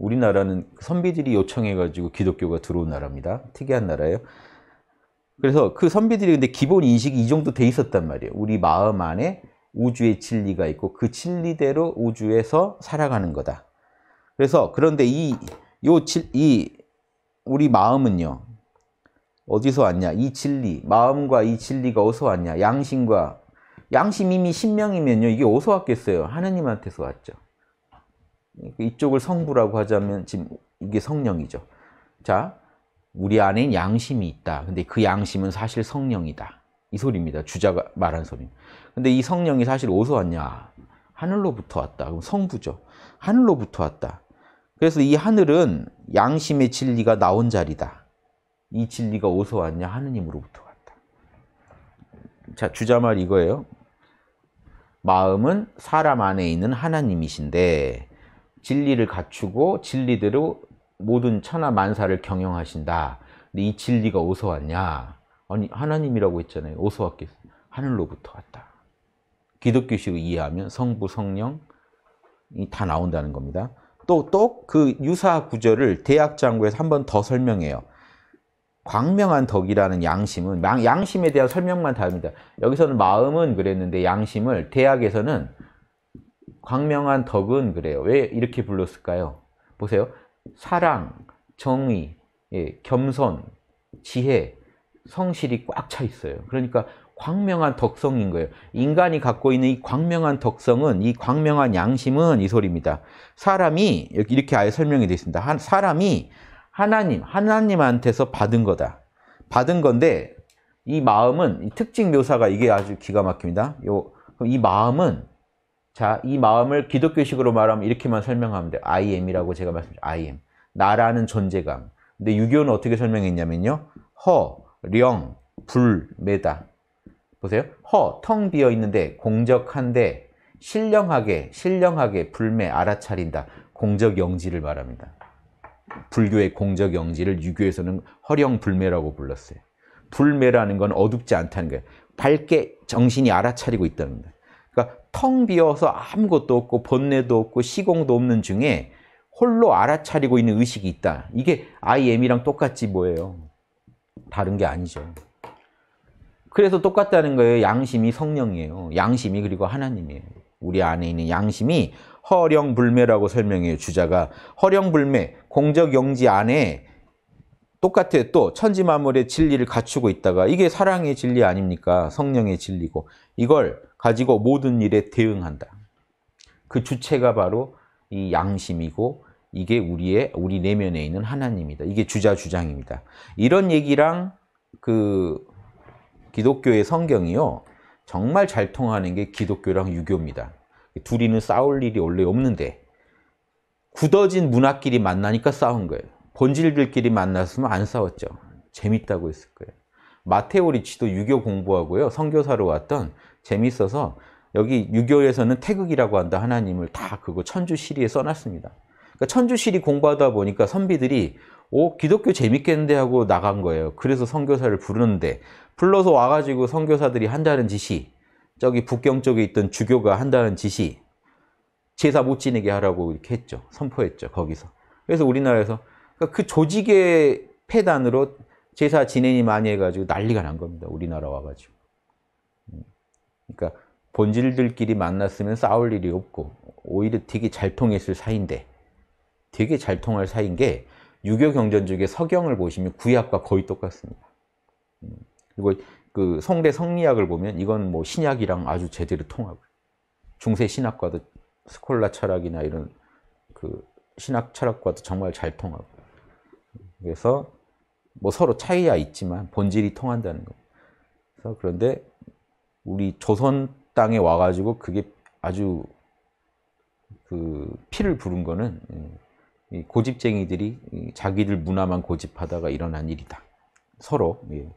우리나라는 선비들이 요청해가지고 기독교가 들어온 나라입니다. 특이한 나라예요. 그래서 그 선비들이 근데 기본 인식이 이 정도 돼 있었단 말이에요. 우리 마음 안에 우주의 진리가 있고 그 진리대로 우주에서 살아가는 거다. 그래서 그런데 이, 요, 질, 이, 우리 마음은요. 어디서 왔냐? 이 진리, 마음과 이 진리가 어디서 왔냐? 양심과, 양심 이미 신명이면요. 이게 어디서 왔겠어요? 하느님한테서 왔죠. 그러니까 이쪽을 성부라고 하자면 지금 이게 성령이죠. 자, 우리 안에 양심이 있다. 근데 그 양심은 사실 성령이다. 이 소리입니다. 주자가 말한 소리. 근데 이 성령이 사실 어디서 왔냐? 하늘로부터 왔다. 그럼 성부죠. 하늘로부터 왔다. 그래서 이 하늘은 양심의 진리가 나온 자리다. 이 진리가 어디서 왔냐? 하느님으로부터 왔다. 자, 주자 말 이거예요. 마음은 사람 안에 있는 하나님이신데 진리를 갖추고 진리대로 모든 천하 만사를 경영하신다. 근데 이 진리가 어디서 왔냐? 아니 하나님이라고 했잖아요. 어디서 왔겠어? 하늘로부터 왔다. 기독교식을 이해하면 성부, 성령 이다 나온다는 겁니다. 또 또 그 유사 구절을 대학 장구에서 한 번 더 설명해요. 광명한 덕이라는 양심은 양심에 대한 설명만 다릅니다. 여기서는 마음은 그랬는데 양심을 대학에서는 광명한 덕은 그래요. 왜 이렇게 불렀을까요? 보세요. 사랑, 정의, 예, 겸손, 지혜, 성실이 꽉 차 있어요. 그러니까 광명한 덕성인 거예요. 인간이 갖고 있는 이 광명한 덕성은 이 광명한 양심은 이 소리입니다. 사람이 이렇게 아예 설명이 되어 있습니다. 한 사람이 하나님 하나님한테서 받은 거다. 받은 건데 이 마음은 이 특징 묘사가 이게 아주 기가 막힙니다. 요, 이 마음은 자, 이 마음을 기독교식으로 말하면 이렇게만 설명하면 돼요. I am이라고 제가 말씀드렸죠. I am. 나라는 존재감. 근데 유교는 어떻게 설명했냐면요. 허, 령, 불, 매다. 보세요. 허, 텅 비어 있는데, 공적한데, 신령하게, 신령하게, 불매, 알아차린다. 공적 영지를 말합니다. 불교의 공적 영지를 유교에서는 허령 불매라고 불렀어요. 불매라는 건 어둡지 않다는 거예요. 밝게 정신이 알아차리고 있다는 거예요. 그러니까 텅 비어서 아무것도 없고 번뇌도 없고 시공도 없는 중에 홀로 알아차리고 있는 의식이 있다. 이게 I am이랑 똑같지 뭐예요. 다른 게 아니죠. 그래서 똑같다는 거예요. 양심이 성령이에요. 양심이 그리고 하나님이에요. 우리 안에 있는 양심이 허령불매라고 설명해요. 주자가 허령불매, 공적영지 안에 똑같아요. 또 천지만물의 진리를 갖추고 있다가 이게 사랑의 진리 아닙니까? 성령의 진리고 이걸 가지고 모든 일에 대응한다. 그 주체가 바로 이 양심이고 이게 우리의 우리 내면에 있는 하나님이다. 이게 주자 주장입니다. 이런 얘기랑 그 기독교의 성경이요. 정말 잘 통하는 게 기독교랑 유교입니다. 둘이는 싸울 일이 원래 없는데 굳어진 문화끼리 만나니까 싸운 거예요. 본질들끼리 만났으면 안 싸웠죠. 재밌다고 했을 거예요. 마테오 리치도 유교 공부하고요. 선교사로 왔던 재미있어서 여기 유교에서는 태극이라고 한다 하나님을 다 그거 천주시리에 써놨습니다. 그러니까 천주시리 공부하다 보니까 선비들이 오 기독교 재밌겠는데 하고 나간 거예요. 그래서 선교사를 부르는데 불러서 와가지고 선교사들이 한다는 지시 저기 북경 쪽에 있던 주교가 한다는 지시 제사 못 지내게 하라고 이렇게 했죠. 선포했죠. 거기서. 그래서 우리나라에서 그러니까 그 조직의 폐단으로 제사 지내니 많이 해가지고 난리가 난 겁니다. 우리나라 와가지고. 그러니까 본질들끼리 만났으면 싸울 일이 없고 오히려 되게 잘 통했을 사이인데 되게 잘 통할 사이인 게 유교 경전 중에 서경을 보시면 구약과 거의 똑같습니다. 음, 그리고 그 성대 성리학을 보면 이건 뭐 신약이랑 아주 제대로 통하고 중세 신학과도 스콜라 철학이나 이런 그 신학 철학과도 정말 잘 통하고 그래서 뭐 서로 차이야 있지만 본질이 통한다는 거. 그래서 그런데 우리 조선 땅에 와가지고 그게 아주 그 피를 부른 거는 예, 고집쟁이들이 자기들 문화만 고집하다가 일어난 일이다. 서로 예.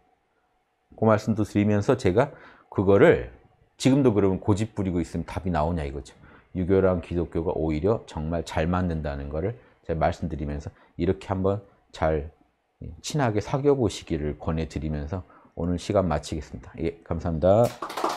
그 말씀도 드리면서 제가 그거를 지금도 그러면 고집 부리고 있으면 답이 나오냐 이거죠. 유교랑 기독교가 오히려 정말 잘 맞는다는 거를 제가 말씀드리면서 이렇게 한번 잘 예, 친하게 사귀어 보시기를 권해드리면서 오늘 시간 마치겠습니다. 예, 감사합니다.